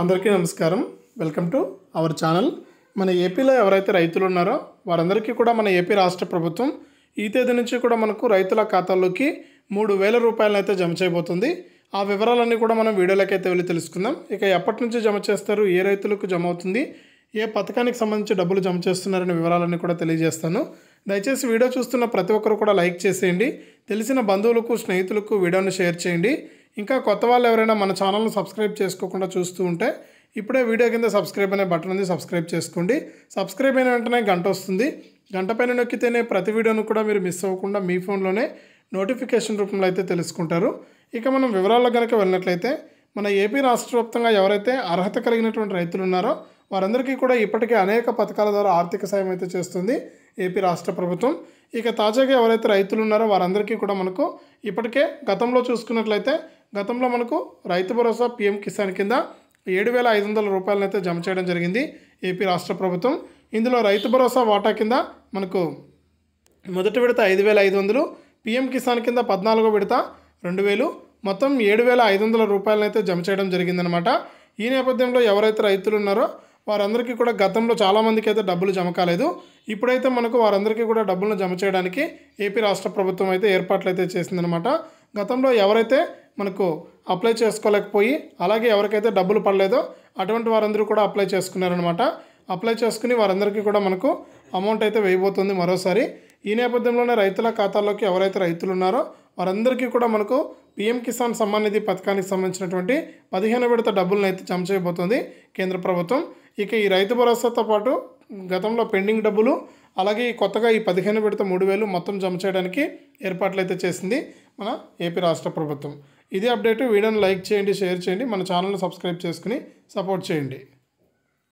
అందరికీ నమస్కారం welcome to our channel మన ఏపీలో ఎవరైతే రైతులు ఉన్నారో వారందరికీ కూడా మన ఏపీ రాష్ట్ర ప్రభుత్వం ఈ తేదీ నుంచి కూడా మనకు రైతుల ఖాతాల్లోకి మూడు వేల రూపాయలను అయితే జమ చేయబోతుంది ఆ వివరాలన్నీ కూడా మనం వీడియోలోకి అయితే వెళ్ళి తెలుసుకుందాం ఇక ఎప్పటి నుంచి జమ చేస్తారు ఏ రైతులకు జమ అవుతుంది ఏ పథకానికి సంబంధించి డబ్బులు జమ చేస్తున్నారనే వివరాలన్నీ కూడా తెలియజేస్తాను దయచేసి వీడియో చూస్తున్న ప్రతి ఒక్కరు కూడా లైక్ చేసేయండి తెలిసిన బంధువులకు స్నేహితులకు వీడియోను షేర్ చేయండి ఇంకా కొత్త వాళ్ళు ఎవరైనా మన ఛానల్ను సబ్స్క్రైబ్ చేసుకోకుండా చూస్తూ ఉంటే ఇప్పుడే వీడియో కింద సబ్స్క్రైబ్ అనే బటన్ ఉంది సబ్స్క్రైబ్ చేసుకోండి సబ్స్క్రైబ్ అయిన వెంటనే గంట వస్తుంది గంట పైన నొక్కితేనే ప్రతి వీడియోను కూడా మీరు మిస్ అవ్వకుండా మీ ఫోన్లోనే నోటిఫికేషన్ రూపంలో అయితే తెలుసుకుంటారు ఇక మనం వివరాల్లో కనుక వెళ్ళినట్లయితే మన ఏపీ రాష్ట్ర వ్యాప్తంగా ఎవరైతే అర్హత కలిగినటువంటి రైతులు ఉన్నారో వారందరికీ కూడా ఇప్పటికే అనేక పథకాల ద్వారా ఆర్థిక సాయం అయితే చేస్తుంది ఏపీ రాష్ట్ర ప్రభుత్వం ఇక తాజాగా ఎవరైతే రైతులు ఉన్నారో వారందరికీ కూడా మనకు ఇప్పటికే గతంలో చూసుకున్నట్లయితే గతంలో మనకు రైతు భరోసా పీఎం కిసాన్ కింద ఏడు వేల ఐదు వందల రూపాయలనైతే జమ చేయడం జరిగింది ఏపీ రాష్ట్ర ప్రభుత్వం ఇందులో రైతు భరోసా వాటా కింద మనకు మొదటి విడత ఐదు వేల ఐదు వందలు పీఎం కిసాన్ కింద పద్నాలుగో విడత రెండు వేలు మొత్తం ఏడు వేల ఐదు వందల రూపాయలనైతే జమ చేయడం జరిగిందనమాట ఈ నేపథ్యంలో ఎవరైతే రైతులు ఉన్నారో వారందరికీ కూడా గతంలో చాలామందికి అయితే డబ్బులు జమ కాలేదు ఇప్పుడైతే మనకు వారందరికీ కూడా డబ్బులను జమ చేయడానికి ఏపీ రాష్ట్ర ప్రభుత్వం అయితే ఏర్పాట్లు అయితే చేసిందనమాట గతంలో ఎవరైతే మనకు అప్లై చేసుకోలేకపోయి అలాగే ఎవరికైతే డబ్బులు పడలేదో అటువంటి వారందరూ కూడా అప్లై చేసుకున్నారనమాట అప్లై చేసుకుని వారందరికీ కూడా మనకు అమౌంట్ అయితే వేయబోతుంది మరోసారి ఈ నేపథ్యంలోనే రైతుల ఖాతాల్లోకి ఎవరైతే రైతులు ఉన్నారో వారందరికీ కూడా మనకు పీఎం కిసాన్ సమ్మాన్ నిధి పథకానికి సంబంధించినటువంటి పదిహేను విడత డబ్బులను అయితే జమ చేయబోతుంది కేంద్ర ప్రభుత్వం ఇక ఈ రైతు భరోసాతో పాటు గతంలో పెండింగ్ డబ్బులు అలాగే కొత్తగా ఈ పదిహేను విడత మూడు వేలు మొత్తం జమ చేయడానికి ఏర్పాట్లు అయితే చేసింది మన ఏపీ రాష్ట్ర ప్రభుత్వం ఇదే అప్డేట్ వీడియోని లైక్ చేయండి షేర్ చేయండి మన ఛానల్ని సబ్స్క్రైబ్ చేసుకుని సపోర్ట్ చేయండి